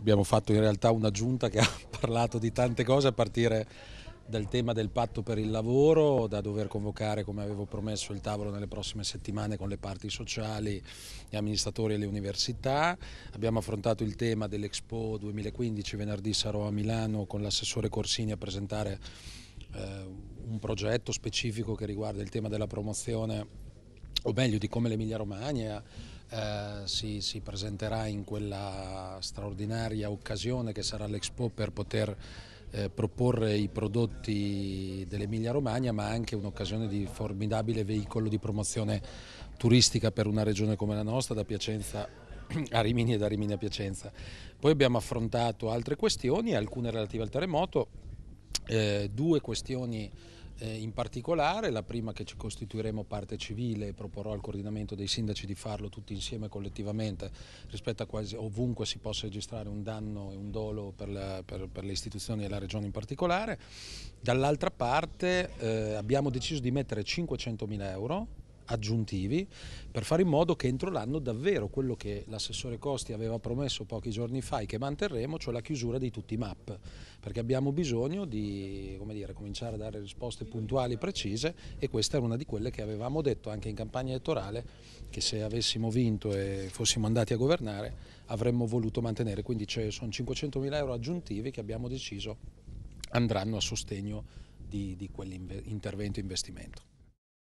abbiamo fatto in realtà una giunta che ha parlato di tante cose a partire dal tema del patto per il lavoro, da dover convocare, come avevo promesso, il tavolo nelle prossime settimane con le parti sociali, gli amministratori e le università. Abbiamo affrontato il tema dell'Expo 2015, venerdì sarò a Milano con l'assessore Corsini a presentare eh, un progetto specifico che riguarda il tema della promozione, o meglio di come l'Emilia Romagna eh, si, si, presenterà in quella straordinaria occasione che sarà l'Expo per poter eh, proporre i prodotti dell'Emilia Romagna ma anche un'occasione di formidabile veicolo di promozione turistica per una regione come la nostra da Piacenza a Rimini e da Rimini a Piacenza. Poi abbiamo affrontato altre questioni, alcune relative al terremoto, eh, due questioni eh, in particolare, la prima che ci costituiremo parte civile e proporrò al coordinamento dei sindaci di farlo tutti insieme collettivamente rispetto a quasi ovunque si possa registrare un danno e un dolo per, la, per, per le istituzioni e la regione in particolare. Dall'altra parte eh, abbiamo deciso di mettere 500 mila euro aggiuntivi per fare in modo che entro l'anno davvero quello che l'assessore Costi aveva promesso pochi giorni fa e che manterremo, cioè la chiusura di tutti i MAP, perché abbiamo bisogno di dire, cominciare a dare risposte puntuali e precise e questa era una di quelle che avevamo detto anche in campagna elettorale che se avessimo vinto e fossimo andati a governare avremmo voluto mantenere, quindi sono 500 mila euro aggiuntivi che abbiamo deciso andranno a sostegno di, di quell'intervento investimento.